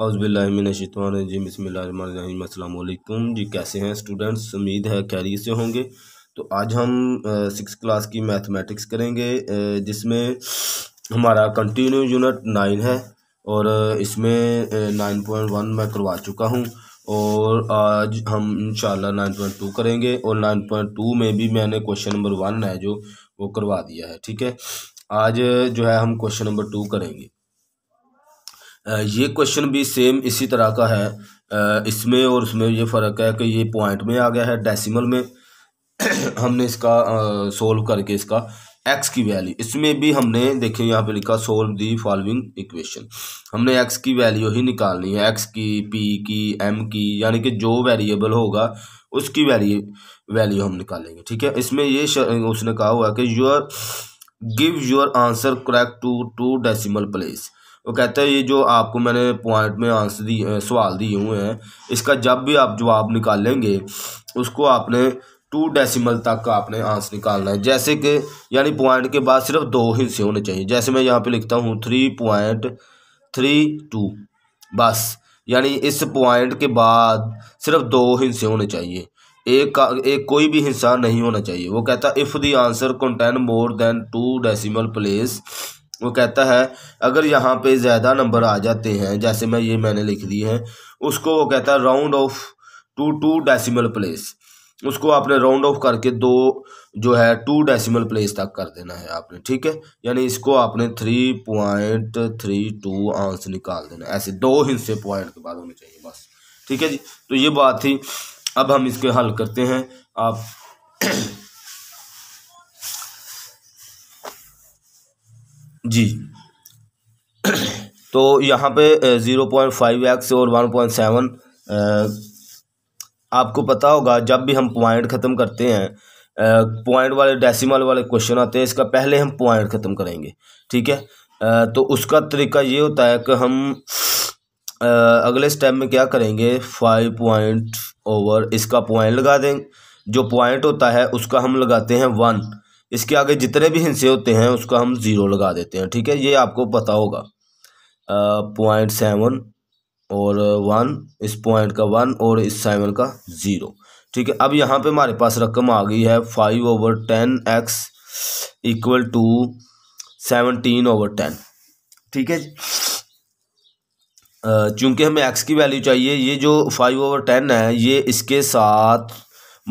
अज़बिल्लाशतवानजीम बसमीम जी कैसे हैं स्टूडेंट्स उम्मीद है कैरी से होंगे तो आज हम सिक्स क्लास की मैथमेटिक्स करेंगे जिसमें हमारा कंटिन्यू यूनिट नाइन है और इसमें नाइन पॉइंट वन मैं करवा चुका हूँ और आज हम इन शाइन पॉइंट टू करेंगे और नाइन पॉइंट टू में भी मैंने क्वेश्चन नंबर वन है जो वो करवा दिया है ठीक है आज जो है हम क्वेश्चन नंबर टू करेंगे ये क्वेश्चन भी सेम इसी तरह का है इसमें और उसमें ये फ़र्क है कि ये पॉइंट में आ गया है डेसिमल में हमने इसका सोल्व करके इसका एक्स की वैल्यू इसमें भी हमने देखिए यहाँ पे लिखा सोल्व दी फॉलोइंग इक्वेशन हमने एक्स की वैल्यू ही निकालनी है एक्स की पी की एम की यानी कि जो वेरिएबल होगा उसकी वैल्यू वैल्यू हम निकालेंगे ठीक है इसमें ये उसने कहा हुआ कि your give your answer correct to two decimal place वो कहता है ये जो आपको मैंने पॉइंट में आंसर दिए सवाल दिए हुए हैं इसका जब भी आप जवाब निकालेंगे उसको आपने टू डेसिमल तक का आपने आंसर निकालना है जैसे कि यानी पॉइंट के बाद सिर्फ दो हिस्से होने चाहिए जैसे मैं यहाँ पे लिखता हूँ थ्री पॉइंट थ्री टू बस यानी इस पॉइंट के बाद सिर्फ दो हिस्से होने चाहिए एक का एक कोई भी हिस्सा नहीं होना चाहिए वो कहता if the answer contain more than two decimal place वो कहता है अगर यहाँ पे ज़्यादा नंबर आ जाते हैं जैसे मैं ये मैंने लिख दी है उसको वो कहता है round off to two decimal place उसको आपने राउंड ऑफ करके दो जो है टू डेसिमल प्लेस तक कर देना है आपने ठीक है यानी इसको आपने three point three two ans निकाल देना ऐसे दो हिस्से पॉइंट के बाद होने चाहिए बस ठीक है जी तो ये बात थी अब हम इसके हल करते हैं आप जी तो यहाँ पे ज़ीरो पॉइंट फाइव एक्स और वन पॉइंट सेवन आपको पता होगा जब भी हम पॉइंट ख़त्म करते हैं पॉइंट वाले डेसिमल वाले क्वेश्चन आते हैं इसका पहले हम पॉइंट ख़त्म करेंगे ठीक है तो उसका तरीका ये होता है कि हम अगले स्टेप में क्या करेंगे फाइव पॉइंट ओवर इसका पॉइंट लगा देंगे जो पॉइंट होता है उसका हम लगाते हैं वन इसके आगे जितने भी हिंसे होते हैं उसका हम ज़ीरो लगा देते हैं ठीक है ये आपको पता होगा पॉइंट सेवन और वन इस पॉइंट का वन और इस सेवन का ज़ीरो ठीक है अब यहाँ पे हमारे पास रकम आ गई है five over ten x equal to seventeen over ten ठीक है चूंकि हमें एक्स की वैल्यू चाहिए ये जो फाइव ओवर टेन है ये इसके साथ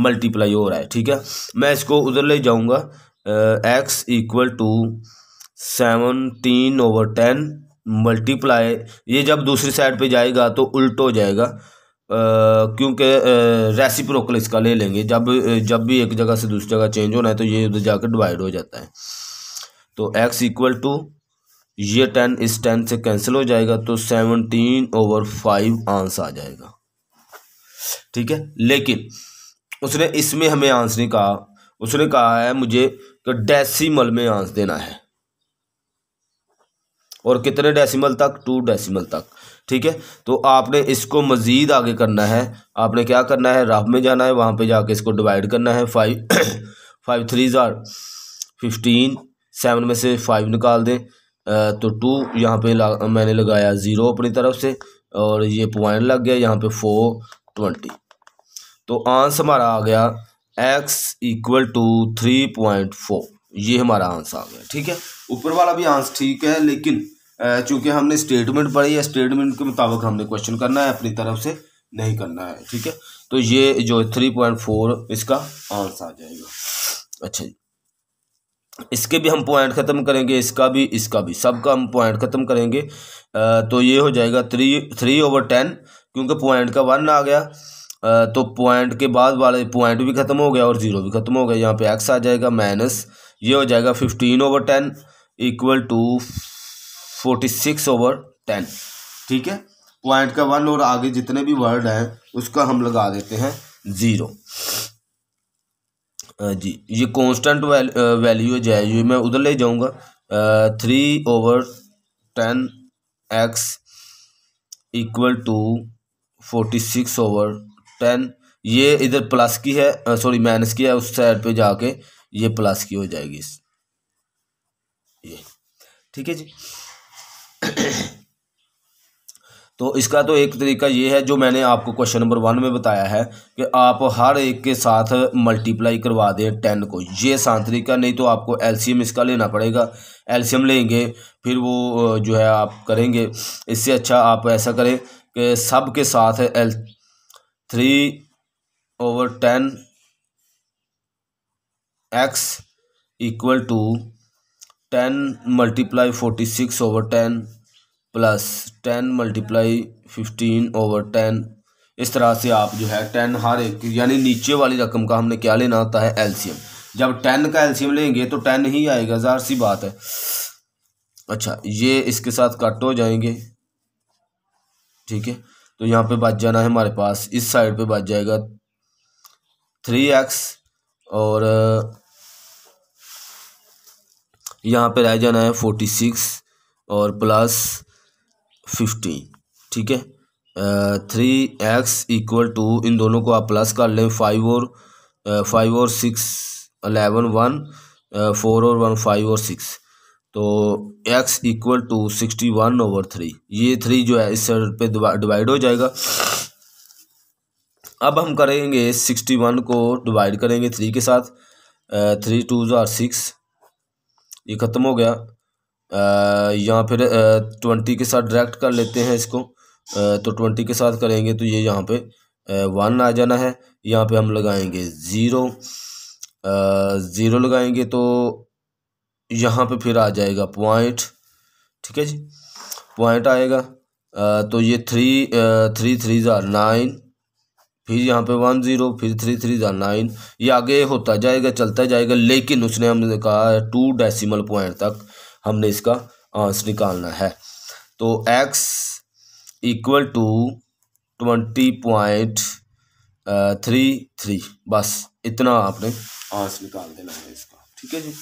मल्टीप्लाई हो रहा है ठीक है मैं इसको उधर ले जाऊंगा x equal to seventeen over ten multiply ये जब दूसरी साइड पे जाएगा तो उल्ट हो जाएगा क्योंकि रेसिप्रोकल इसका ले लेंगे जब जब भी एक जगह से दूसरी जगह चेंज होना है तो ये उधर जाकर डिवाइड हो जाता है तो एक्स इक्वल टू ये टेन इस टेन से कैंसिल हो जाएगा तो सेवनटीन ओवर फाइव आंस आ जाएगा ठीक है लेकिन उसने इसमें हमें आंस नहीं कहा उसने कहा है मुझे कि तो डेसिमल में आंस देना है और कितने डेसिमल तक टू डेसिमल तक ठीक है तो आपने इसको मज़ीद आगे करना है आपने क्या करना है रफ में जाना है वहाँ पे जाके इसको डिवाइड करना है five five three are fifteen seven में से फाइव निकाल दें तो टू यहाँ पे लग, मैंने लगाया ज़ीरो अपनी तरफ से और ये पॉइंट लग गया यहाँ पे फोर ट्वेंटी तो आंस हमारा आ गया x equal to three point four ये हमारा आंसर आ गया ठीक है ऊपर वाला भी आंसर ठीक है लेकिन चूंकि हमने स्टेटमेंट पढ़ी है स्टेटमेंट के मुताबिक हमने क्वेश्चन करना है अपनी तरफ से नहीं करना है ठीक है तो ये जो थ्री पॉइंट फोर इसका आंसर आ जाएगा अच्छा जी इसके भी हम पॉइंट ख़त्म करेंगे इसका भी इसका भी सबका हम पॉइंट ख़त्म करेंगे तो ये हो जाएगा थ्री थ्री ओवर टेन क्योंकि पॉइंट का वन आ गया तो पॉइंट के बाद वाले पॉइंट भी ख़त्म हो गया और ज़ीरो भी ख़त्म हो गया यहाँ पे एक्स आ जाएगा माइनस ये हो जाएगा fifteen over ten equal to forty six over ten ठीक है पॉइंट का वन और आगे जितने भी वर्ड हैं उसका हम लगा देते हैं ज़ीरो जी ये कांस्टेंट वैल्यू है ये मैं उधर ले जाऊंगा three over ten x equal to forty six over ten ये इधर प्लस की है सॉरी माइनस की है उस साइड पे जाके ये प्लस की हो जाएगी इस ये ठीक है जी तो इसका तो एक तरीका ये है जो मैंने आपको क्वेश्चन नंबर वन में बताया है कि आप हर एक के साथ मल्टीप्लाई करवा दें टेन को ये आसान तरीका नहीं तो आपको एलसीएम इसका लेना पड़ेगा एलसीएम लेंगे फिर वो जो है आप करेंगे इससे अच्छा आप ऐसा करें कि सब के साथ L three over ten x equal to ten multiply forty six over ten plus ten multiply fifteen over ten इस तरह से आप जो है टेन हर एक यानी नीचे वाली रकम का हमने क्या लेना होता है एलसीएम जब टेन का एलसीएम लेंगे तो टेन ही आएगा ज़हर सी बात है अच्छा ये इसके साथ कट हो जाएंगे ठीक है तो यहाँ पे बच जाना है हमारे पास इस साइड पे बच जाएगा थ्री एक्स और यहाँ पे रह जाना है फोर्टी सिक्स और प्लस फिफ्टी ठीक है थ्री एक्स इक्वल टू इन दोनों को आप प्लस कर लें फाइव और फाइव और सिक्स अलेवन वन फोर और वन फाइव और सिक्स तो x equal to sixty one over three ये थ्री जो है इस साइड पे डिवाइड हो जाएगा अब हम करेंगे सिक्सटी वन को डिवाइड करेंगे थ्री के साथ थ्री टू ज़ार सिक्स ये ख़त्म हो गया यहाँ फिर ट्वेंटी के साथ डायरेक्ट कर लेते हैं इसको तो ट्वेंटी के साथ करेंगे तो ये यह यहाँ पे वन आ जाना है यहाँ पे हम लगाएंगे ज़ीरो ज़ीरो लगाएंगे तो यहाँ पे फिर आ जाएगा पॉइंट ठीक है जी पॉइंट आएगा तो ये थ्री थ्री थ्री ज़ार नाइन फिर यहाँ पे वन ज़ीरो फिर थ्री थ्री ज़ार नाइन ये आगे होता जाएगा चलता जाएगा लेकिन उसने हमने कहा टू डेसिमल पॉइंट तक हमने इसका आंसर निकालना है तो x equal to twenty point three three बस इतना आपने आंसर निकाल देना है इसका ठीक है जी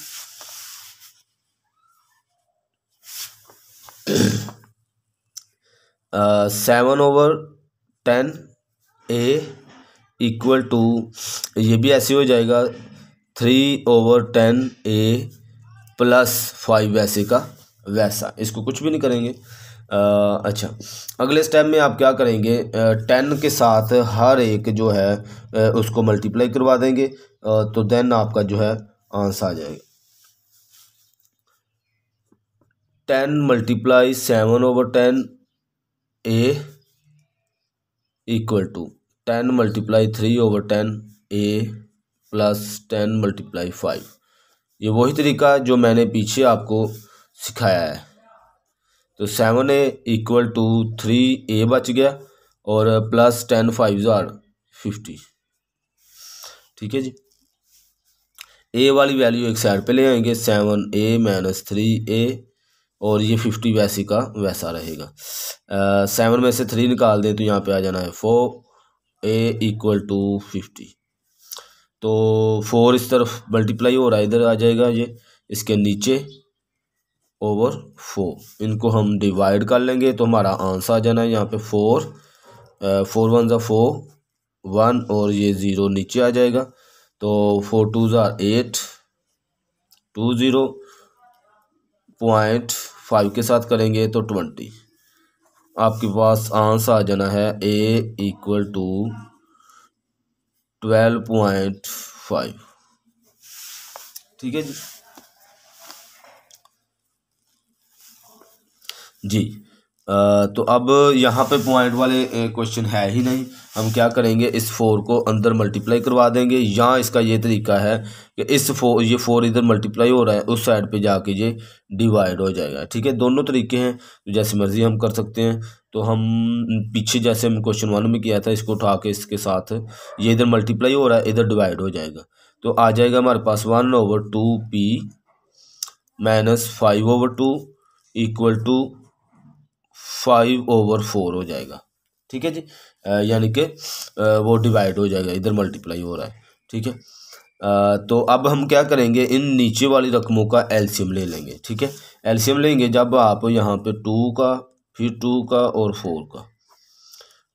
seven over ten a equal to ये भी ऐसे हो जाएगा three over ten a plus five वैसे का वैसा इसको कुछ भी नहीं करेंगे आ, uh, अच्छा अगले स्टेप में आप क्या करेंगे टेन uh, के साथ हर एक जो है uh, उसको मल्टीप्लाई करवा देंगे तो देन आपका जो है आंसर आ जाएगा ten multiply seven over ten a equal to ten multiply three over ten a plus ten multiply five ये वही तरीका जो मैंने पीछे आपको सिखाया है तो seven a equal to three a बच गया और plus ten five are fifty ठीक है जी ए वाली वैल्यू एक साइड पे ले आएंगे seven a minus three a और ये फिफ्टी वैसी का वैसा रहेगा सेवन में से थ्री निकाल दें तो यहाँ पे आ जाना है four a equal to fifty तो फोर इस तरफ मल्टीप्लाई हो रहा है इधर आ जाएगा ये इसके नीचे ओवर फोर इनको हम डिवाइड कर लेंगे तो हमारा आंसर आ जाना है यहाँ पे four four one are four one और ये ज़ीरो नीचे आ जाएगा तो four two are eight two zero point five के साथ करेंगे तो ट्वेंटी आपके पास आंसर आ जाना है a equal to twelve point five ठीक है जी जी तो अब यहाँ पे पॉइंट वाले क्वेश्चन है ही नहीं हम क्या करेंगे इस फोर को अंदर मल्टीप्लाई करवा देंगे या इसका ये तरीका है कि इस फोर ये फोर इधर मल्टीप्लाई हो रहा है उस साइड पे जाके ये डिवाइड हो जाएगा ठीक है दोनों तरीके हैं तो जैसे मर्ज़ी हम कर सकते हैं तो हम पीछे जैसे हम क्वेश्चन वन में किया था इसको उठा के इसके साथ ये इधर मल्टीप्लाई हो रहा है इधर डिवाइड हो जाएगा तो आ जाएगा हमारे पास one over two p minus five over two equal to five over four हो जाएगा ठीक है जी यानी कि वो डिवाइड हो जाएगा इधर मल्टीप्लाई हो रहा है ठीक है तो अब हम क्या करेंगे इन नीचे वाली रकमों का एल्शियम ले लेंगे ठीक है एल्शियम लेंगे जब आप यहाँ पे टू का फिर टू का और फोर का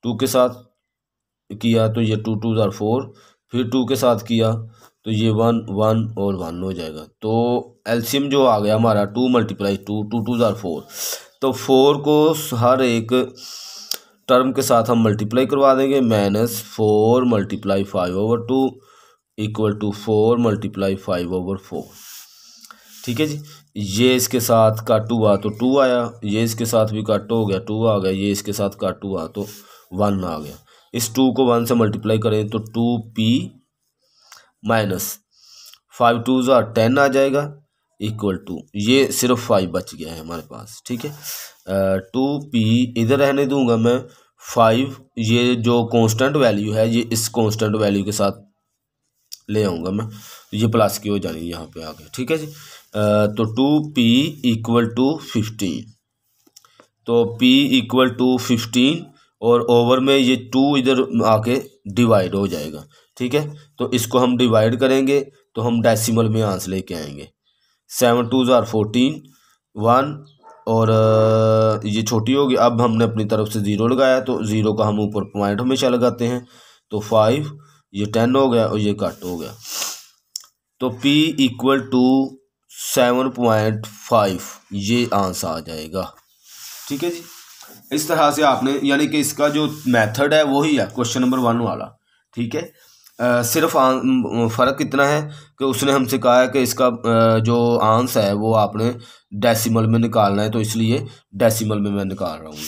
टू के साथ किया तो ये टू टू ज़ार फोर फिर टू के साथ किया तो ये वन वन और वन हो जाएगा तो एल्शियम जो आ गया हमारा two multiply two two two ज़ार फोर तो फोर को हर एक टर्म के साथ हम मल्टीप्लाई करवा देंगे minus four multiply five over two equal to four multiply five over four ठीक है जी ये इसके साथ काट टू आ तो टू आया ये इसके साथ भी काट हो गया टू आ गया ये इसके साथ काट टू आ तो वन आ गया इस टू को वन से मल्टीप्लाई करें तो two p minus five two जो टेन आ जाएगा इक्वल टू ये सिर्फ फाइव बच गया है हमारे पास ठीक है टू पी इधर रहने दूंगा मैं फाइव ये जो कांस्टेंट वैल्यू है ये इस कांस्टेंट वैल्यू के साथ ले आऊँगा मैं ये प्लस की हो जानी यहाँ पे आके ठीक है जी तो two p equal to fifteen तो पी इक्वल टू फिफ्टीन और ओवर में ये टू इधर आके डिवाइड हो जाएगा ठीक है तो इसको हम डिवाइड करेंगे तो हम डेसिमल में आंस लेके आएंगे seven two are fourteen one और ये छोटी होगी अब हमने अपनी तरफ से ज़ीरो लगाया तो ज़ीरो का हम ऊपर पॉइंट हमेशा लगाते हैं तो फाइव ये टेन हो गया और ये कट हो गया तो p equal to seven point five ये आंसर आ जाएगा ठीक है जी इस तरह से आपने यानी कि इसका जो मेथड है वही है क्वेश्चन नंबर वन वाला ठीक है सिर्फ फ़र्क इतना है कि उसने हमसे कहा है कि इसका जो आंस है वो आपने डेसिमल में निकालना है तो इसलिए डेसिमल में मैं निकाल रहा हूँ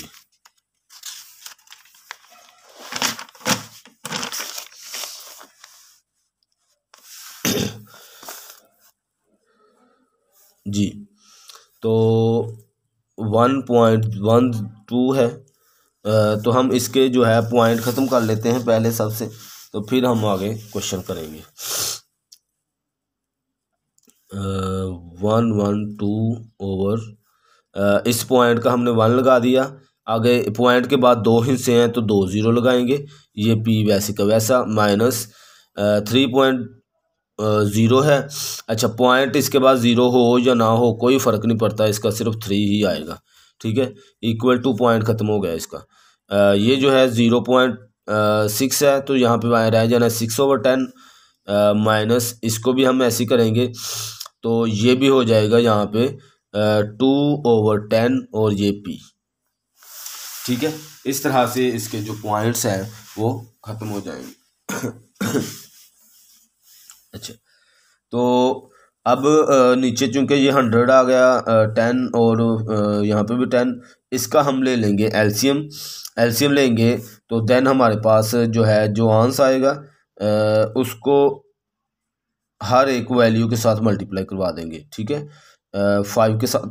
जी तो वन पॉइंट वन टू है तो हम इसके जो है पॉइंट ख़त्म कर लेते हैं पहले सबसे तो फिर हम आगे क्वेश्चन करेंगे वन वन टू ओवर इस पॉइंट का हमने वन लगा दिया आगे पॉइंट के बाद दो हिस्से हैं तो दो ज़ीरो लगाएंगे ये पी वैसे का वैसा माइनस थ्री पॉइंट ज़ीरो है अच्छा पॉइंट इसके बाद ज़ीरो हो या ना हो कोई फ़र्क नहीं पड़ता इसका सिर्फ थ्री ही आएगा ठीक है इक्वल टू पॉइंट ख़त्म हो गया इसका आ, ये जो है ज़ीरो पॉइंट सिक्स है तो यहाँ पे बाएँ रह जाना सिक्स ओवर टेन माइनस इसको भी हम ऐसे करेंगे तो ये भी हो जाएगा यहाँ पे टू ओवर टेन और ये पी ठीक है इस तरह से इसके जो पॉइंट्स हैं वो ख़त्म हो जाएंगे अच्छा तो अब नीचे चूंकि ये हंड्रेड आ गया टेन और यहाँ पे भी टेन इसका हम ले लेंगे एलसीएम एलसीएम लेंगे तो देन हमारे पास जो है जो आंस आएगा उसको हर एक वैल्यू के साथ मल्टीप्लाई करवा देंगे ठीक है फाइव के साथ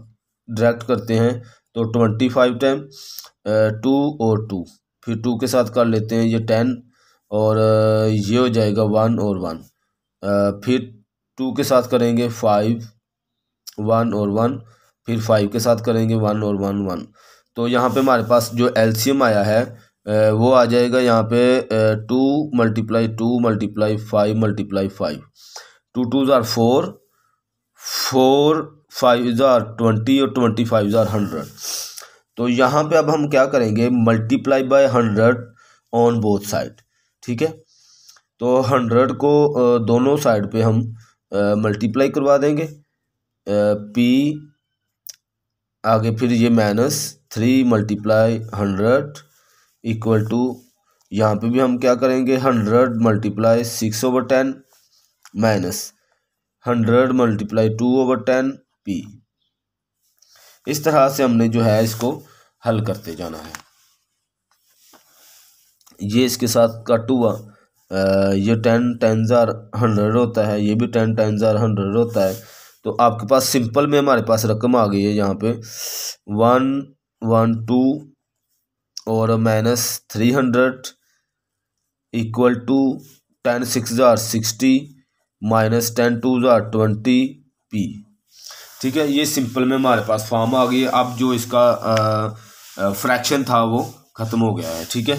डायरेक्ट करते हैं तो ट्वेंटी फाइव टाइम टू और टू फिर टू के साथ कर लेते हैं ये टेन और ये हो जाएगा वन और वन फिर टू के साथ करेंगे फाइव वन और वन फिर फाइव के साथ करेंगे वन और वन वन तो यहाँ पे हमारे पास जो एलसीएम आया है वो आ जाएगा यहाँ पे two multiply two multiply five multiply five two two tsar four four five are twenty और ट्वेंटी फाइव ज़ार हंड्रेड तो यहाँ पे अब हम क्या करेंगे multiply by hundred on both side ठीक है तो हंड्रेड को दोनों साइड पे हम मल्टीप्लाई करवा देंगे पी आगे फिर ये minus three multiply hundred equal to यहाँ पे भी हम क्या करेंगे hundred multiply six over ten minus hundred multiply two over ten p इस तरह से हमने जो है इसको हल करते जाना है ये इसके साथ कट हुआ ये टेन टेन ज़ार हंड्रेड होता है ये भी टेन टेन ज़ार हंड्रेड होता है तो आपके पास सिंपल में हमारे पास रकम आ गई है यहाँ पे वन वन टू और minus three hundred equal to ten six हजार सिक्सटी माइनस टेन टू हजार ट्वेंटी पी ठीक है ये सिंपल में हमारे पास फॉर्म आ गई है अब जो इसका फ्रैक्शन था वो ख़त्म हो गया है ठीक है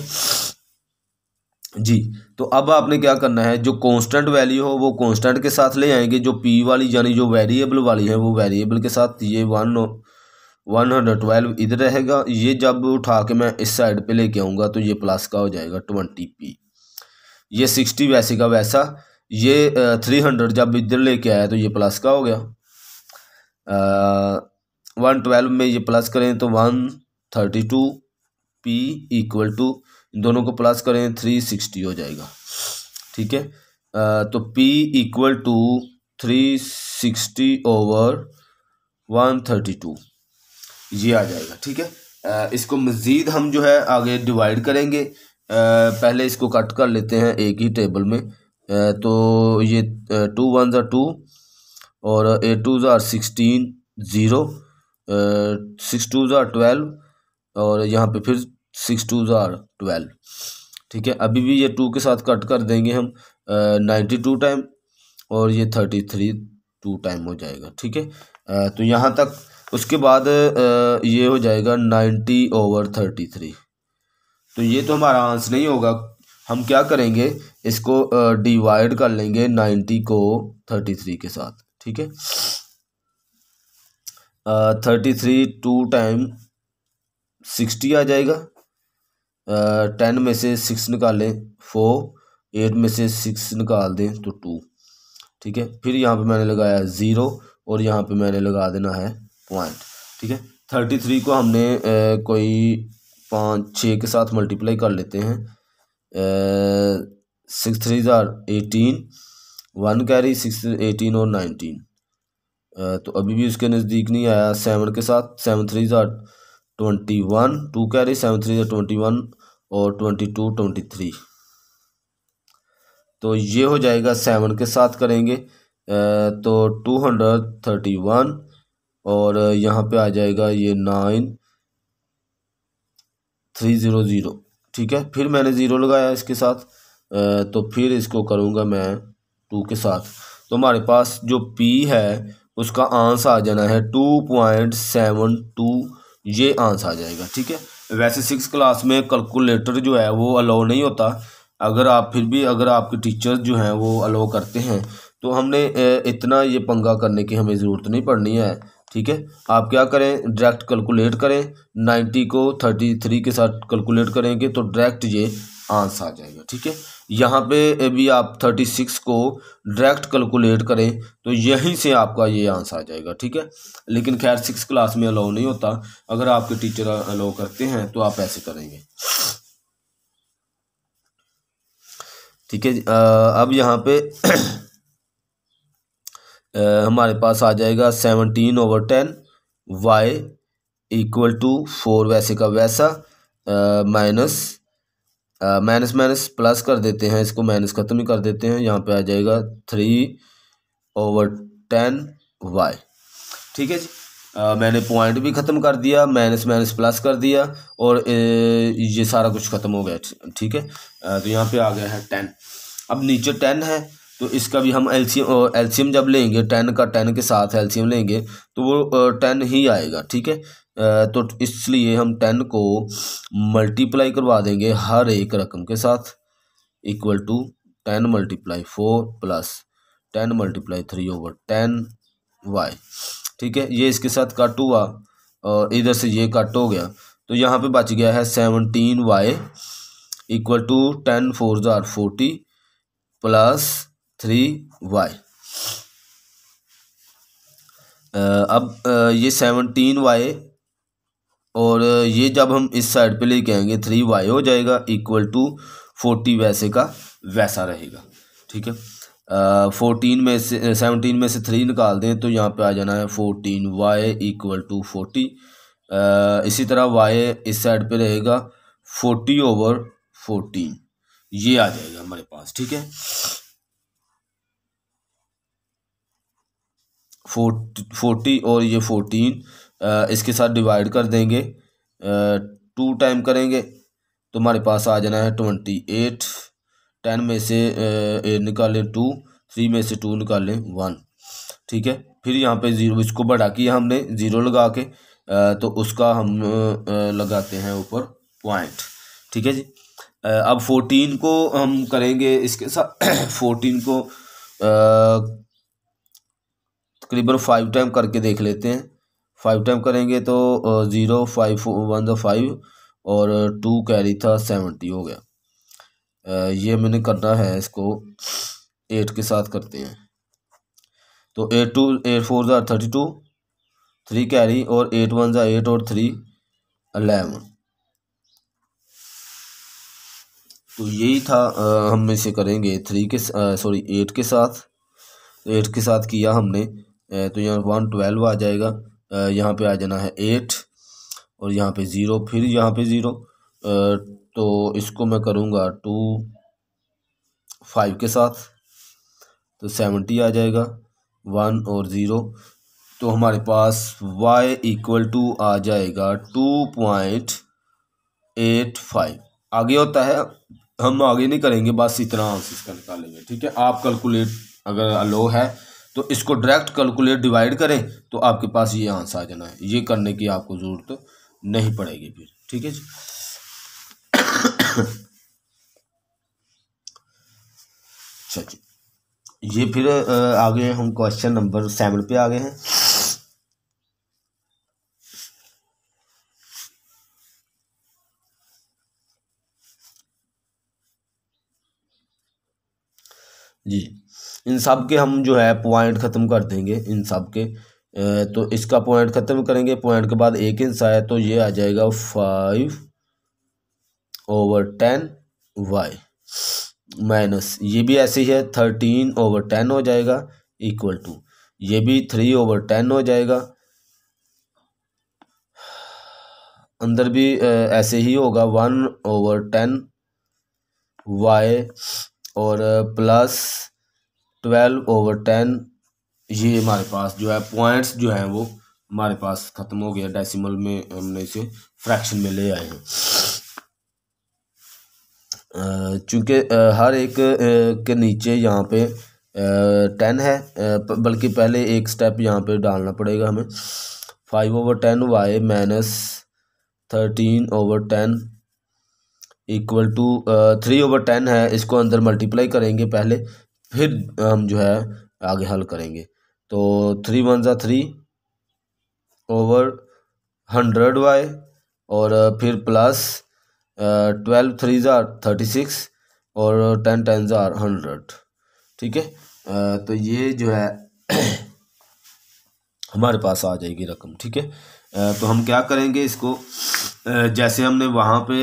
जी तो अब आपने क्या करना है जो कांस्टेंट वैल्यू हो वो कांस्टेंट के साथ ले आएंगे जो पी वाली यानी जो वेरिएबल वाली है वो वेरिएबल के साथ ये वन वन हंड्रेड ट्वेल्व इधर रहेगा ये जब उठा के मैं इस साइड पे लेके आऊँगा तो ये प्लस का हो जाएगा ट्वेंटी पी ये सिक्सटी वैसे का वैसा ये थ्री हंड्रेड जब इधर लेके आया तो ये प्लस का हो गया वन ट्वेल्व में ये प्लस करें तो one thirty two p equal to दोनों को प्लस करें थ्री सिक्सटी हो जाएगा ठीक है तो p equal to three sixty over one thirty two ये आ जाएगा ठीक है इसको मज़ीद हम जो है आगे डिवाइड करेंगे पहले इसको कट कर लेते हैं एक ही टेबल में तो ये टू वन ज़ार टू और a two tsar sixteen zero six two are twelve और यहाँ पे फिर सिक्स टू ज़ार ट्वेल्व ठीक है अभी भी ये टू के साथ कट कर देंगे हम नाइन्टी टू टाइम और ये थर्टी थ्री टू टाइम हो जाएगा ठीक है तो यहाँ तक उसके बाद ये हो जाएगा नाइन्टी ओवर थर्टी थ्री तो ये तो हमारा आंसर नहीं होगा हम क्या करेंगे इसको डिवाइड कर लेंगे नाइन्टी को थर्टी थ्री के साथ ठीक है thirty three two time sixty आ जाएगा टेन uh, में से सिक्स निकालें फोर एट में से सिक्स निकाल दें तो टू ठीक है फिर यहाँ पे मैंने लगाया ज़ीरो और यहाँ पे मैंने लगा देना है पॉइंट ठीक है थर्टी थ्री को हमने ए, कोई पाँच छः के साथ मल्टीप्लाई कर लेते हैं सिक्स थ्री हज़ार eighteen one carry six eighteen और नाइनटीन तो अभी भी उसके नज़दीक नहीं आया सेवन के साथ सेवन थ्री हज़ार twenty one two carry seven three हज़ार ट्वेंटी वन और ट्वेंटी टू ट्वेंटी थ्री तो ये हो जाएगा सेवन के साथ करेंगे तो टू हंड्रेड थर्टी वन और यहाँ पे आ जाएगा ये नाइन थ्री ज़ीरो ज़ीरो ठीक है फिर मैंने ज़ीरो लगाया इसके साथ तो फिर इसको करूँगा मैं टू के साथ तो हमारे पास जो पी है उसका आंस आ जाना है टू पॉइंट सेवन टू ये आंस आ जाएगा ठीक है वैसे सिक्स क्लास में कैलकुलेटर जो है वो अलाउ नहीं होता अगर आप फिर भी अगर आपके टीचर्स जो हैं वो अलाउ करते हैं तो हमने इतना ये पंगा करने की हमें ज़रूरत नहीं पड़नी है ठीक है आप क्या करें डायरेक्ट कैलकुलेट करें नाइन्टी को थर्टी थ्री के साथ कैलकुलेट करेंगे तो डायरेक्ट ये आंसर आ जाएगा ठीक है यहाँ पे भी आप थर्टी सिक्स को डायरेक्ट कैलकुलेट करें तो यहीं से आपका ये आंसर आ जाएगा ठीक है लेकिन खैर सिक्स क्लास में अलाउ नहीं होता अगर आपके टीचर अलाउ करते हैं तो आप ऐसे करेंगे ठीक है अब यहाँ पे हमारे पास आ जाएगा seventeen over ten y equal to four वैसे का वैसा माइनस माइनस माइनस प्लस कर देते हैं इसको माइनस ख़त्म ही कर देते हैं यहाँ पे आ जाएगा थ्री ओवर टेन वाई ठीक है जी आ, मैंने पॉइंट भी ख़त्म कर दिया माइनस माइनस प्लस कर दिया और ए, ये सारा कुछ ख़त्म हो गया ठीक है आ, तो यहाँ पे आ गया है टेन अब नीचे टेन है तो इसका भी हम एल्शियम एल्शियम जब लेंगे टेन का टेन के साथ एल्शियम लेंगे तो वो टेन ही आएगा ठीक है तो इसलिए हम टेन को मल्टीप्लाई करवा देंगे हर एक रकम के साथ equal to ten multiply four plus ten multiply three over ten y ठीक है ये इसके साथ कट हुआ और इधर से ये कट हो गया तो यहाँ पे बच गया है seventeen y equal to ten four are forty plus three y uh, अब uh, ये सेवनटीन वाई और uh, ये जब हम इस साइड पे लेके आएंगे थ्री वाई हो जाएगा इक्वल टू फोर्टी वैसे का वैसा रहेगा ठीक है फोर्टीन में से सेवनटीन में से थ्री निकाल दें तो यहाँ पे आ जाना है fourteen y equal to forty इसी तरह वाई इस साइड पे रहेगा फोर्टी ओवर फोर्टीन ये आ जाएगा हमारे पास ठीक है फोर्टी फोर्टी और ये फोर्टीन इसके साथ डिवाइड कर देंगे टू टाइम करेंगे तो हमारे पास आ जाना है ट्वेंटी एट टेन में से एट निकालें टू थ्री में से टू निकालें वन ठीक है फिर यहाँ पे ज़ीरो इसको बढ़ा किया हमने ज़ीरो लगा के तो उसका हम लगाते हैं ऊपर पॉइंट ठीक है जी अब फोर्टीन को हम करेंगे इसके साथ फोर्टीन को आ, तकरीबन फाइव टाइम करके देख लेते हैं फाइव टाइम करेंगे तो ज़ीरो फाइव वन ज़ो फाइव और टू कैरी था सेवेंटी हो गया ये मैंने करना है इसको एट के साथ करते हैं तो एट टू एट फोर ज़ा थर्टी टू थ्री कैरी और एट वन ज़ा एट और थ्री अलेवन तो यही था आ, हम इसे करेंगे थ्री के सॉरी एट के साथ एट के साथ किया हमने तो यहाँ वन ट्वेल्व आ जाएगा यहाँ पे आ जाना है एट और यहाँ पे ज़ीरो फिर यहाँ पे ज़ीरो तो इसको मैं करूँगा टू फाइव के साथ तो सेवेंटी आ जाएगा वन और ज़ीरो तो हमारे पास y इक्वल टू आ जाएगा टू पॉइंट एट फाइव आगे होता है हम आगे नहीं करेंगे बस इतना आंसर इसका निकालेंगे ठीक है आप कैलकुलेट अगर लो है तो इसको डायरेक्ट कैलकुलेट डिवाइड करें तो आपके पास ये आंसर आ जाना है ये करने की आपको ज़रूरत तो नहीं पड़ेगी फिर ठीक है जी अच्छा जी ये फिर आगे हम क्वेश्चन नंबर सेवन पे आ गए हैं जी इन सब के हम जो है पॉइंट ख़त्म कर देंगे इन सब के तो इसका पॉइंट ख़त्म करेंगे पॉइंट के बाद एक इंस आया तो ये आ जाएगा five over ten y minus ये भी ऐसे ही है थर्टीन ओवर टेन हो जाएगा इक्वल टू ये भी थ्री ओवर टेन हो जाएगा अंदर भी ऐसे ही होगा वन ओवर टेन वाई और प्लस ट्वेल्व ओवर टेन ये हमारे पास जो है पॉइंट्स जो है वो हमारे पास ख़त्म हो गया डेसिमल में हमने इसे फ्रैक्शन में ले आए हैं चूंकि हर एक के नीचे यहाँ पे टेन है बल्कि पहले एक स्टेप यहाँ पे डालना पड़ेगा हमें five over ten y minus thirteen over ten equal to three over ten है इसको अंदर मल्टीप्लाई करेंगे पहले फिर हम जो है आगे हल करेंगे तो थ्री वन ज़ा थ्री ओवर हंड्रेड वाई और फिर प्लस ट्वेल्व थ्री ज़ार थर्टी सिक्स और टेन टेन ज़ार हंड्रेड ठीक है तो ये जो है हमारे पास आ जाएगी रकम ठीक है तो हम क्या करेंगे इसको जैसे हमने वहाँ पे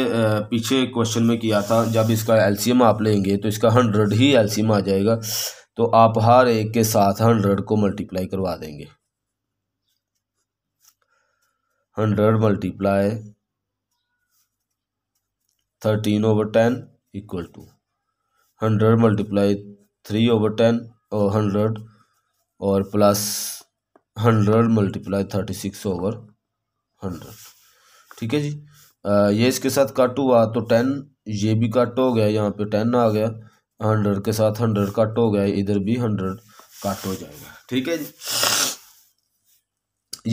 पीछे क्वेश्चन में किया था जब इसका एलसीएम आप लेंगे तो इसका हंड्रेड ही एलसीएम आ जाएगा तो आप हर एक के साथ हंड्रेड को मल्टीप्लाई करवा देंगे hundred multiply thirteen over ten equal to hundred multiply three over ten और हंड्रेड और plus hundred multiply thirty six over hundred ठीक है जी आ, ये इसके साथ कट हुआ तो टेन ये भी कट हो गया यहाँ पे टेन आ गया हंड्रेड के साथ हंड्रेड कट हो गया इधर भी हंड्रेड कट हो जाएगा ठीक है जी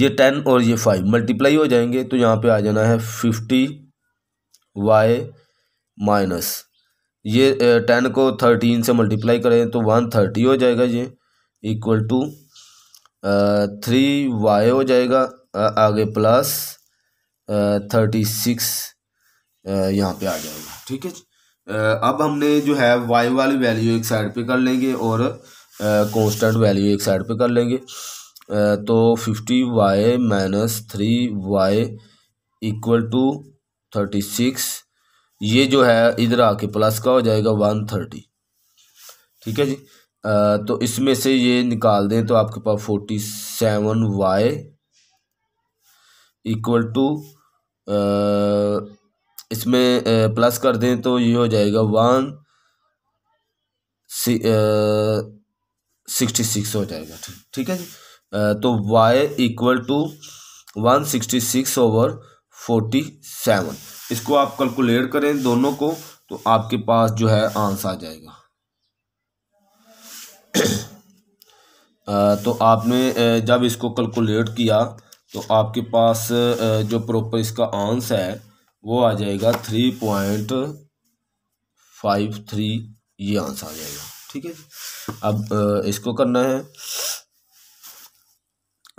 ये टेन और ये फाइव मल्टीप्लाई हो जाएंगे तो यहाँ पे आ जाना है फिफ्टी वाई माइनस ये टेन को थर्टीन से मल्टीप्लाई करें तो वन थर्टी हो जाएगा ये इक्वल टू थ्री वाई हो जाएगा आगे प्लस थर्टी सिक्स यहाँ पे आ जाएगा ठीक है अब हमने जो है वाई वाली वैल्यू एक साइड पे कर लेंगे और कांस्टेंट वैल्यू एक साइड पे कर लेंगे तो fifty y minus three y equal to thirty six ये जो है इधर आके प्लस का हो जाएगा वन थर्टी ठीक है जी आ, तो इसमें से ये निकाल दें तो आपके पास forty seven y equal to इसमें प्लस कर दें तो ये हो जाएगा वन सिक्सटी सिक्स हो जाएगा ठीक है तो y equal to one sixty six over forty seven इसको आप कैलकुलेट करें दोनों को तो आपके पास जो है आंसर आ जाएगा तो आपने जब इसको कैलकुलेट किया तो आपके पास जो प्रॉपर इसका आंसर है वो आ जाएगा थ्री पॉइंट फाइव थ्री ये आंसर आ जाएगा ठीक है अब इसको करना है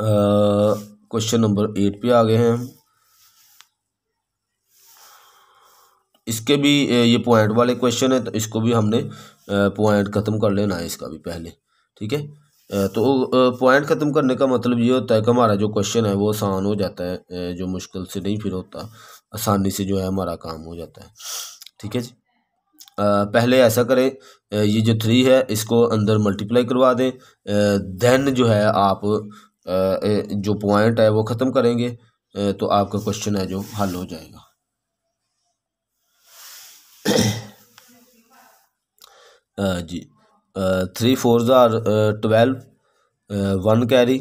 क्वेश्चन नंबर एट पे आ गए हैं हम इसके भी ये पॉइंट वाले क्वेश्चन है तो इसको भी हमने पॉइंट ख़त्म कर लेना है इसका भी पहले ठीक है तो पॉइंट ख़त्म करने का मतलब ये होता है कि हमारा जो क्वेश्चन है वो आसान हो जाता है जो मुश्किल से नहीं फिर होता आसानी से जो है हमारा काम हो जाता है ठीक है जी पहले ऐसा करें ये जो थ्री है इसको अंदर मल्टीप्लाई करवा दें देन जो है आप जो पॉइंट है वो ख़त्म करेंगे तो आपका क्वेश्चन है जो हल हो जाएगा जी थ्री फोर ज़ार ट्वेल्व वन कैरी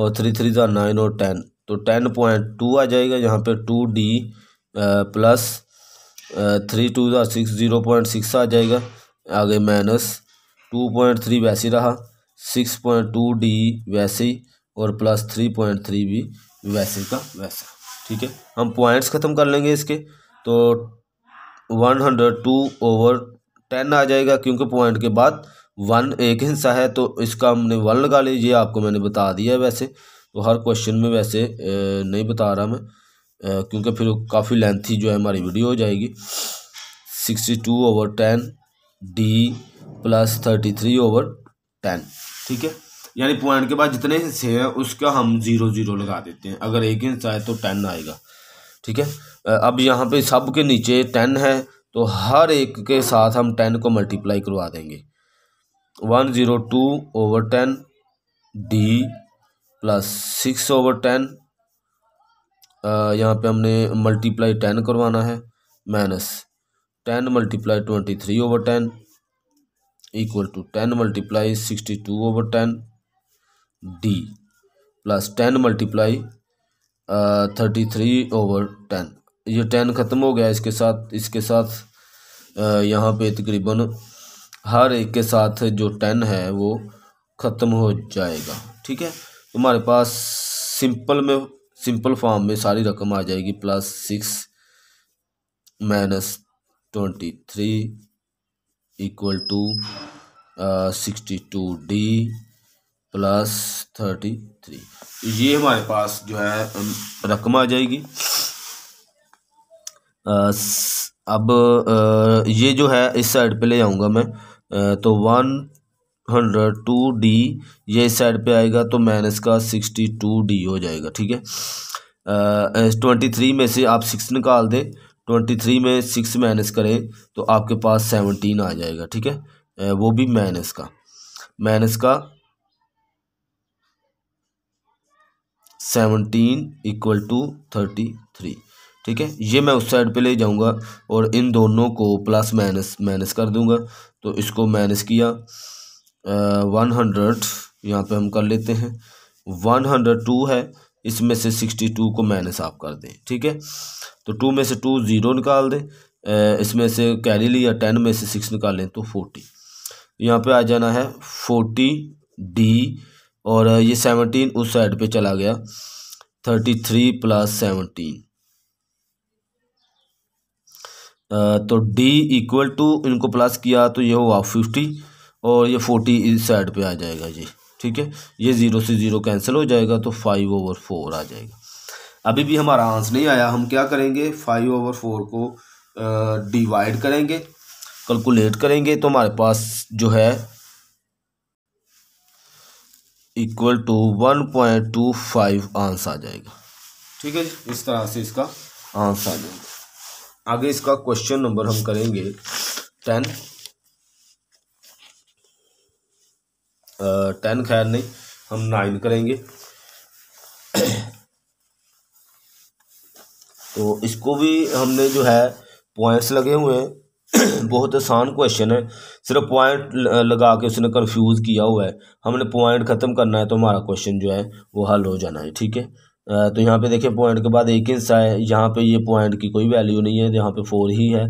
और थ्री थ्री ज़ार नाइन और टेन तो टेन पॉइंट टू आ जाएगा यहाँ पे two D plus three two ज़ार सिक्स ज़ीरो पॉइंट सिक्स आ जाएगा आगे माइनस टू पॉइंट थ्री वैसे रहा सिक्स पॉइंट टू डी वैसे और प्लस थ्री पॉइंट थ्री भी वैसे का वैसा ठीक है हम पॉइंट्स ख़त्म कर लेंगे इसके तो one hundred two over ten आ जाएगा क्योंकि पॉइंट के बाद वन एक हिस्सा है तो इसका हमने वन लगा लीजिए आपको मैंने बता दिया है वैसे तो हर क्वेश्चन में वैसे नहीं बता रहा मैं क्योंकि फिर काफ़ी लेंथी जो है हमारी वीडियो हो जाएगी sixty two over ten D plus thirty three over ten ठीक है यानी पॉइंट के बाद जितने हिस्से हैं उसका हम ज़ीरो ज़ीरो लगा देते हैं अगर एक हिस्सा है तो टेन आएगा ठीक है अब यहाँ पे सब के नीचे टेन है तो हर एक के साथ हम टेन को मल्टीप्लाई करवा देंगे one zero two over ten D plus six over ten यहाँ पे हमने मल्टीप्लाई टेन करवाना है minus ten multiply twenty three over ten equal to ten multiply sixty two over ten D plus ten multiply thirty three over ten ये ten ख़त्म हो गया इसके साथ इसके साथ यहाँ पे तकरीबन हर एक के साथ जो टेन है वो ख़त्म हो जाएगा ठीक है तुम्हारे पास सिंपल में सिंपल फॉर्म में सारी रकम आ जाएगी plus six minus twenty three equal to sixty two D plus thirty three ये हमारे पास जो है रकम आ जाएगी आ, अब आ, ये जो है इस साइड पे ले जाऊंगा मैं तो वन हंड्रेड टू डी ये इस साइड पे आएगा तो माइनस का सिक्सटी टू डी हो जाएगा ठीक है ट्वेंटी थ्री में से आप सिक्स निकाल दें ट्वेंटी थ्री में सिक्स माइनस करें तो आपके पास सेवनटीन आ जाएगा ठीक है वो भी माइनस का माइनस का seventeen equal to thirty three ठीक है ये मैं उस साइड पे ले जाऊंगा और इन दोनों को प्लस माइनस माइनस कर दूंगा तो इसको माइनस किया वन हंड्रेड यहाँ पर हम कर लेते हैं वन हंड्रेड टू है इसमें से सिक्सटी टू को माइनस आप कर दें ठीक है तो टू में से टू ज़ीरो निकाल दें इसमें से कैरी लिया टेन में से सिक्स निकाल लें तो फोर्टी यहाँ पे आ जाना है फोर्टी डी और ये सेवनटीन उस साइड पे चला गया थर्टी थ्री प्लस सेवनटीन तो डी इक्वल टू इनको प्लस किया तो ये होगा फिफ्टी और ये फोर्टी इस साइड पे आ जाएगा जी ठीक है ये ज़ीरो से ज़ीरो कैंसिल हो जाएगा तो फाइव ओवर फोर आ जाएगा अभी भी हमारा आंसर नहीं आया हम क्या करेंगे फाइव ओवर फोर को डिवाइड करेंगे कैलकुलेट करेंगे तो हमारे पास जो है equal to one point two five answer आ जाएगा ठीक है इस तरह से इसका आंसर आ जाएगा आगे इसका क्वेश्चन नंबर हम करेंगे टेन टेन खैर नहीं हम नाइन करेंगे तो इसको भी हमने जो है पॉइंट्स लगे हुए हैं बहुत आसान क्वेश्चन है सिर्फ पॉइंट लगा के उसने कंफ्यूज किया हुआ है हमने पॉइंट ख़त्म करना है तो हमारा क्वेश्चन जो है वो हल हो जाना है ठीक है तो यहाँ पे देखिए पॉइंट के बाद एक हिस्सा है यहाँ पे ये पॉइंट की कोई वैल्यू नहीं है तो यहाँ पे फोर ही है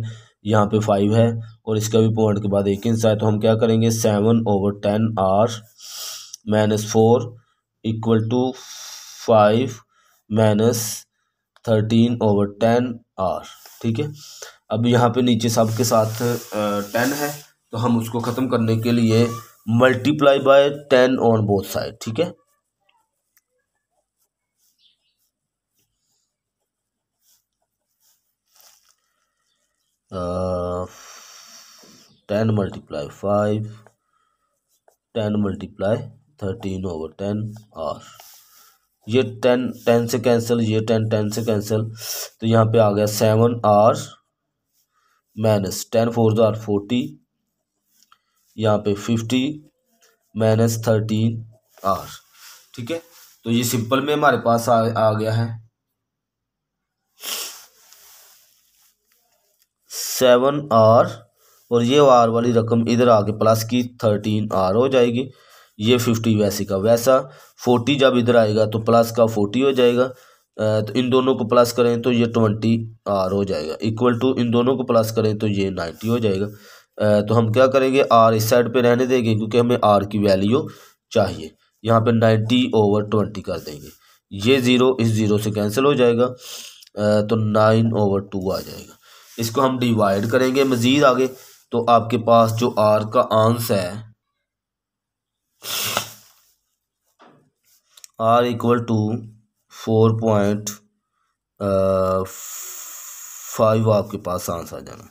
यहाँ पे फाइव है और इसका भी पॉइंट के बाद एक हिस्सा है तो हम क्या करेंगे seven over ten R minus four equal to five minus thirteen over ten R ठीक है अब यहाँ पे नीचे सब के साथ टेन है तो हम उसको ख़त्म करने के लिए multiply by ten on both side ठीक है ten multiply five ten multiply thirteen over ten R ये टेन टेन से कैंसिल ये टेन टेन से कैंसिल तो यहाँ पे आ गया seven R minus ten four जो आर फोर्टी यहाँ पे फिफ्टी माइनस थर्टीन आर ठीक है तो ये सिंपल में हमारे पास आ, आ गया है सेवन आर और ये आर वाली रकम इधर आके प्लस की थर्टीन आर हो जाएगी ये फिफ्टी वैसे का वैसा फोर्टी जब इधर आएगा तो प्लस का फोर्टी हो जाएगा तो इन दोनों को प्लस करें तो ये ट्वेंटी आर हो जाएगा इक्वल टू इन दोनों को प्लस करें तो ये नाइन्टी हो जाएगा तो हम क्या करेंगे आर इस साइड पे रहने देंगे क्योंकि हमें आर की वैल्यू चाहिए यहाँ पे नाइन्टी ओवर ट्वेंटी कर देंगे ये ज़ीरो इस ज़ीरो से कैंसिल हो जाएगा तो नाइन ओवर टू आ जाएगा इसको हम डिवाइड करेंगे मज़ीद आगे तो आपके पास जो आर का आंस है R equal to four point five आपके पास आंस आ जाना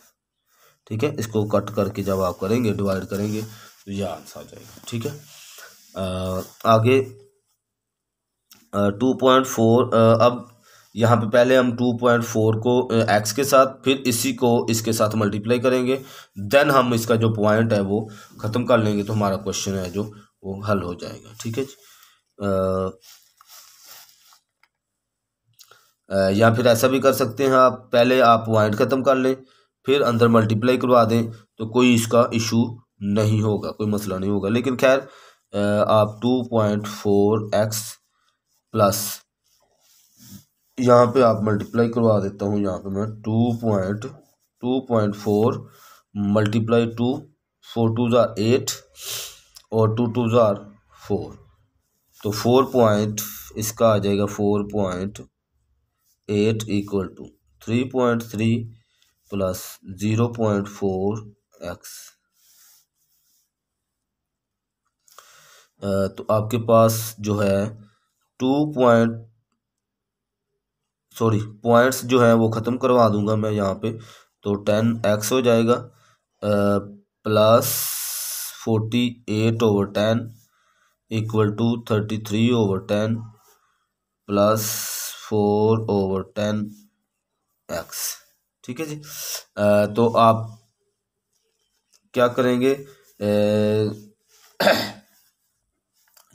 ठीक है इसको कट करके जब आप करेंगे डिवाइड करेंगे तो यह आंसर आ जाएगा ठीक है आ, uh, आगे टू पॉइंट फोर अब यहाँ पे पहले हम टू फोर को एक्स के साथ फिर इसी को इसके साथ मल्टीप्लाई करेंगे देन हम इसका जो पॉइंट है वो ख़त्म कर लेंगे तो हमारा क्वेश्चन है जो वो हल हो जाएगा ठीक है जी या फिर ऐसा भी कर सकते हैं आप पहले आप पॉइंट ख़त्म कर लें फिर अंदर मल्टीप्लाई करवा दें तो कोई इसका इशू नहीं होगा कोई मसला नहीं होगा लेकिन खैर आप two point four X plus यहाँ पे आप मल्टीप्लाई करवा देता हूँ यहाँ पे मैं two point two point four multiply two four two ज़ार एट और टू टू ज़ार फोर तो फोर पॉइंट इसका आ जाएगा four point eight equal to three point three plus zero point four X तो आपके पास जो है टू पॉइंट सॉरी पॉइंट्स जो है वो ख़त्म करवा दूंगा मैं यहाँ पे तो टेन एक्स हो जाएगा plus forty eight over ten equal to thirty three over ten plus four over ten X ठीक है जी आ, तो आप क्या करेंगे आ,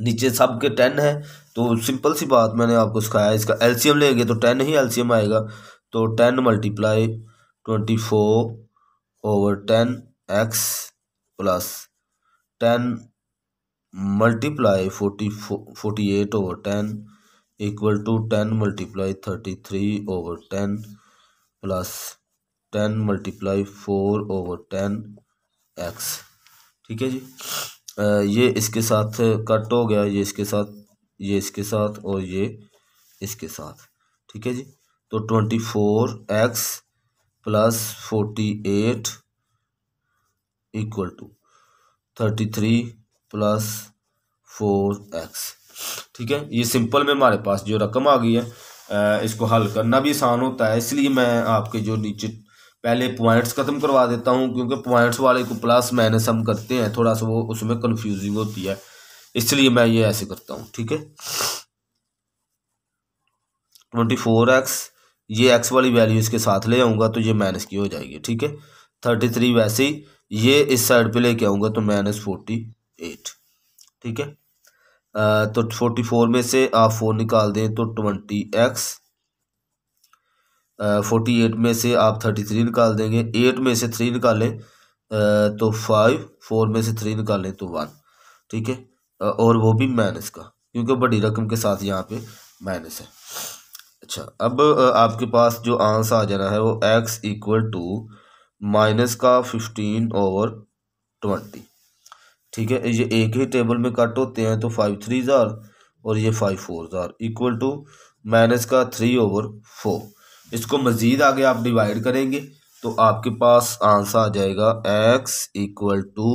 नीचे सब के टेन है तो सिंपल सी बात मैंने आपको सिखाया इसका एलसीएम लेंगे तो टेन ही एलसीएम आएगा तो ten multiply twenty four over ten X plus ten multiply forty forty eight over ten equal to ten multiply thirty three over ten plus ten multiply four over ten X ठीक है जी ये इसके साथ cut हो गया ये इसके साथ ये इसके साथ और ये इसके साथ ठीक है जी तो twenty four X plus forty eight equal to thirty three plus four X ठीक है ये सिंपल में हमारे पास जो रकम आ गई है इसको हल करना भी आसान होता है इसलिए मैं आपके जो नीचे पहले पॉइंट्स ख़त्म करवा देता हूँ क्योंकि पॉइंट्स वाले को प्लस माइनस हम करते हैं थोड़ा सा वो उसमें कन्फ्यूजिंग होती है इसलिए मैं ये ऐसे करता हूँ ठीक है ट्वेंटी फोर एक्स ये एक्स वाली वैल्यू इसके साथ ले आऊँगा तो ये माइनस की हो जाएगी ठीक है थर्टी थ्री वैसे ही ये इस साइड पे लेके आऊँगा तो माइनस फोर्टी एट ठीक है तो फोर्टी फोर में से आप फोर निकाल दें तो ट्वेंटी एक्स फोर्टी एट में से आप थर्टी थ्री निकाल देंगे एट में से थ्री तो निकालें तो फाइव फोर में से थ्री निकालें तो वन ठीक है और वो भी माइनस का क्योंकि बड़ी रकम के साथ यहाँ पे माइनस है अच्छा अब आपके पास जो आंसर आ जाना है वो एक्स इक्वल टू माइनस का फिफ्टीन और ट्वेंटी ठीक है ये एक ही टेबल में कट होते हैं तो फाइव थ्री हजार और ये फाइव फोर हज़ार इक्वल टू माइनस का थ्री ओवर फोर इसको मज़ीद आगे आप डिवाइड करेंगे तो आपके पास आंसर आ जाएगा X equal to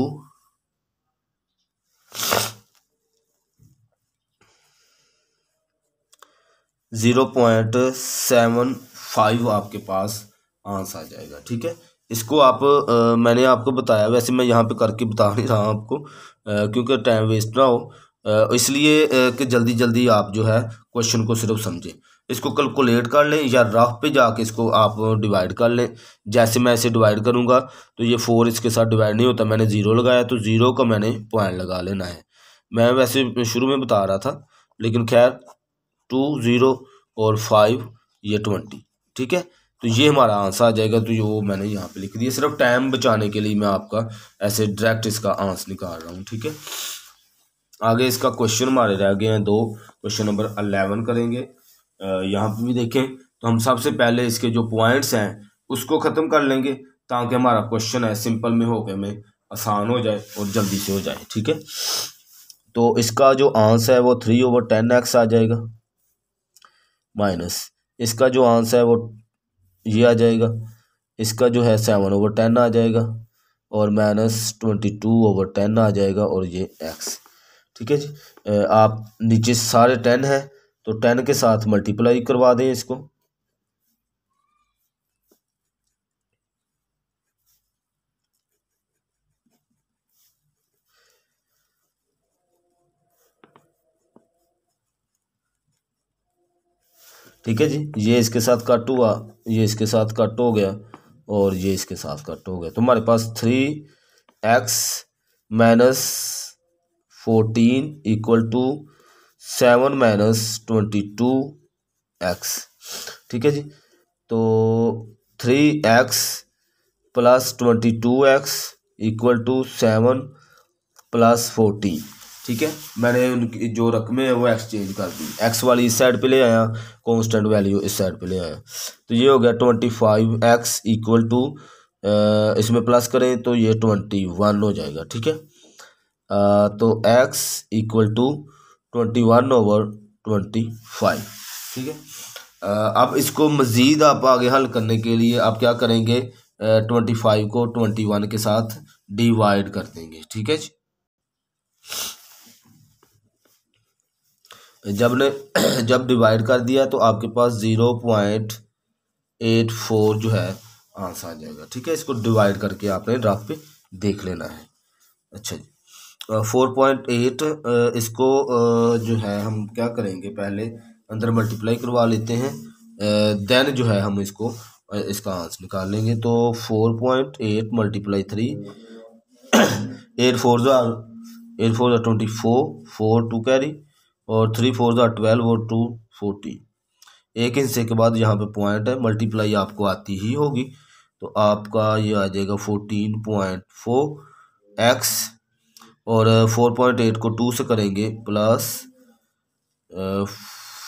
zero point seven five आपके पास आंस आ जाएगा ठीक है इसको आप आ, मैंने आपको बताया वैसे मैं यहाँ पे करके बता नहीं रहा हूँ आपको क्योंकि टाइम वेस्ट ना हो इसलिए कि जल्दी जल्दी आप जो है क्वेश्चन को सिर्फ समझें इसको कैलकुलेट कर लें या रफ पे जाके इसको आप डिवाइड कर लें जैसे मैं इसे डिवाइड करूँगा तो ये फोर इसके साथ डिवाइड नहीं होता मैंने ज़ीरो लगाया तो ज़ीरो का मैंने पॉइंट लगा लेना है मैं वैसे शुरू में बता रहा था लेकिन खैर टू ज़ीरो और फाइव ये ट्वेंटी ठीक है तो ये हमारा आंसर आ जाएगा तो ये वो मैंने यहाँ पे लिख दिया सिर्फ टाइम बचाने के लिए मैं आपका ऐसे डायरेक्ट इसका आंसर निकाल रहा हूँ ठीक है आगे इसका क्वेश्चन हमारे रह गए हैं दो क्वेश्चन नंबर अलेवन करेंगे यहाँ पे भी देखें तो हम सबसे पहले इसके जो पॉइंट्स हैं उसको ख़त्म कर लेंगे ताकि हमारा क्वेश्चन है सिंपल में होकर में आसान हो जाए और जल्दी से हो जाए ठीक है तो इसका जो आंसर है वो थ्री ओवर टेन एक्स आ जाएगा माइनस इसका जो आंसर है वो ये आ जाएगा इसका जो है सेवन ओवर टेन आ जाएगा और minus twenty two over ten आ जाएगा और ये एक्स ठीक है जी आप नीचे सारे टेन है तो टेन के साथ मल्टीप्लाई करवा दें इसको ठीक है जी ये इसके साथ कट हुआ ये इसके साथ कट हो गया और ये इसके साथ कट हो गया तो हमारे पास three X minus fourteen equal to seven minus twenty two X ठीक है जी तो three X plus twenty two X equal to seven plus fourteen ठीक है मैंने उनकी जो रकमें हैं वो एक्सचेंज कर दी एक्स वाली इस साइड पे ले आया कांस्टेंट वैल्यू इस साइड पे ले आया तो ये हो गया twenty five X equal to इसमें प्लस करें तो ये ट्वेंटी वन हो जाएगा ठीक है तो x equal to twenty one over twenty five ठीक है अब इसको मज़ीद आप आगे हल करने के लिए आप क्या करेंगे ट्वेंटी फाइव को ट्वेंटी वन के साथ डिवाइड कर देंगे ठीक है जी जब ने जब डिवाइड कर दिया तो आपके पास ज़ीरो पॉइंट एट फोर जो है आंसर आ जाएगा ठीक है इसको डिवाइड करके आपने ड्राफ्ट पे देख लेना है अच्छा जी फोर पॉइंट एट इसको जो है हम क्या करेंगे पहले अंदर मल्टीप्लाई करवा लेते हैं देन जो है हम इसको इसका आंसर निकाल लेंगे तो four point eight multiply three eight four जो एट फोर जो twenty four four two carry और थ्री फोर ज़ा ट्वेल्व और टू फोर्टीन एक हिस्से के बाद यहाँ पे पॉइंट है मल्टीप्लाई आपको आती ही होगी तो आपका ये आ जाएगा फोर्टीन पॉइंट फोर एक्स और फोर पॉइंट एट को टू से करेंगे प्लस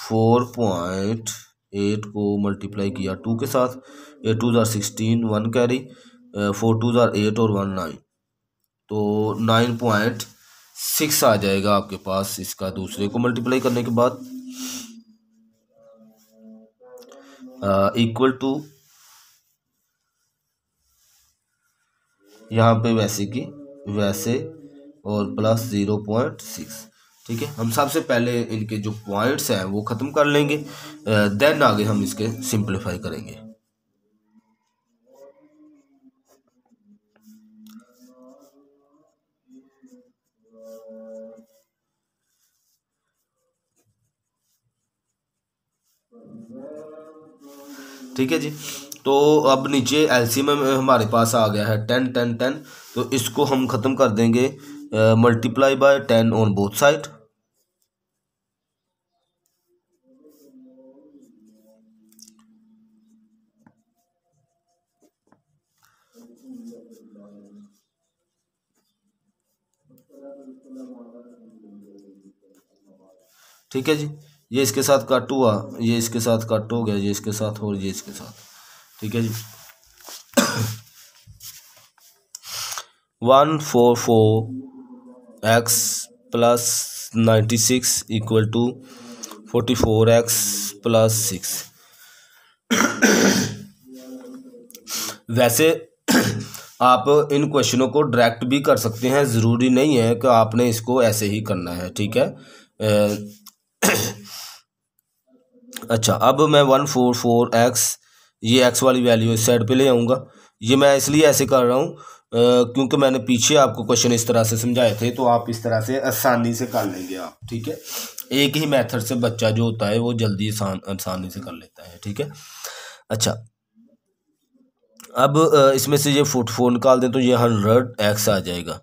फोर पॉइंट एट को मल्टीप्लाई किया टू के साथ एट टू ज़ार sixteen one carry four two ज़ार एट और वन नाइन तो नाइन पॉइंट सिक्स आ जाएगा आपके पास इसका दूसरे को मल्टीप्लाई करने के बाद इक्वल टू यहां पे वैसे की वैसे और प्लस ज़ीरो पॉइंट सिक्स ठीक है हम सबसे पहले इनके जो पॉइंट्स हैं वो ख़त्म कर लेंगे देन आगे हम इसके सिंप्लीफाई करेंगे ठीक है जी तो अब नीचे एलसी में हमारे पास आ गया है टेन टेन टेन तो इसको हम ख़त्म कर देंगे multiply by ten on both side ठीक है जी ये इसके साथ कट हुआ ये इसके साथ कट हो गया ये इसके साथ और ये इसके साथ ठीक है जी one four four X plus ninety six equal to forty four X plus six वैसे आप इन क्वेश्चनों को डायरेक्ट भी कर सकते हैं ज़रूरी नहीं है कि आपने इसको ऐसे ही करना है ठीक है अच्छा अब मैं वन फोर फोर एक्स ये एक्स वाली वैल्यू इस साइड पे ले आऊँगा ये मैं इसलिए ऐसे कर रहा हूँ क्योंकि मैंने पीछे आपको क्वेश्चन इस तरह से समझाए थे तो आप इस तरह से आसानी से कर लेंगे आप ठीक है एक ही मेथड से बच्चा जो होता है वो जल्दी आसान आसानी से कर लेता है ठीक है अच्छा अब इसमें से ये फुट फोर निकाल दें तो ये हंड्रेड एक्स आ जाएगा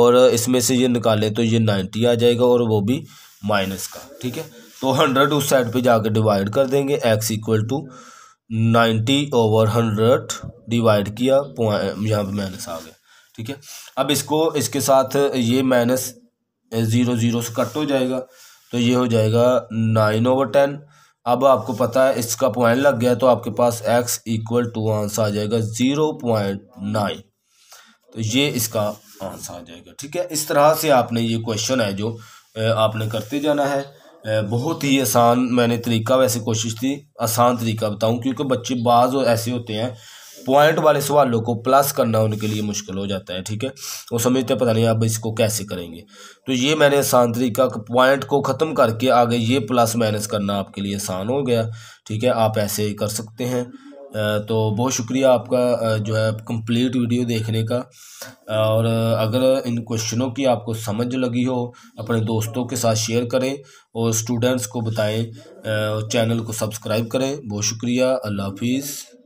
और इसमें से ये निकालें तो ये नाइन्टी आ जाएगा और वो भी माइनस का ठीक है तो हंड्रेड उस साइड पे जाके डिवाइड कर देंगे X equal to ninety over hundred divide किया पॉइंट यहाँ पे माइनस आ गया ठीक है अब इसको इसके साथ ये माइनस ज़ीरो ज़ीरो से कट हो जाएगा तो ये हो जाएगा नाइन ओवर टेन अब आपको पता है इसका पॉइंट लग गया तो आपके पास एक्स इक्वल टू आंसर आ जाएगा ज़ीरो पॉइंट नाइन तो ये इसका आंसर आ जाएगा ठीक है इस तरह से आपने ये क्वेश्चन है जो आपने करते जाना है बहुत ही आसान मैंने तरीका वैसे कोशिश थी आसान तरीका बताऊं क्योंकि बच्चे बाज ऐसे होते हैं पॉइंट वाले सवालों को प्लस करना उनके लिए मुश्किल हो जाता है ठीक है वो समझते पता नहीं आप इसको कैसे करेंगे तो ये मैंने आसान तरीका पॉइंट को ख़त्म करके आगे ये प्लस माइनस करना आपके लिए आसान हो गया ठीक है आप ऐसे कर सकते हैं तो बहुत शुक्रिया आपका जो है कंप्लीट वीडियो देखने का और अगर इन क्वेश्चनों की आपको समझ लगी हो अपने दोस्तों के साथ शेयर करें और स्टूडेंट्स को बताएं चैनल को सब्सक्राइब करें बहुत शुक्रिया अल्लाह हाफिज़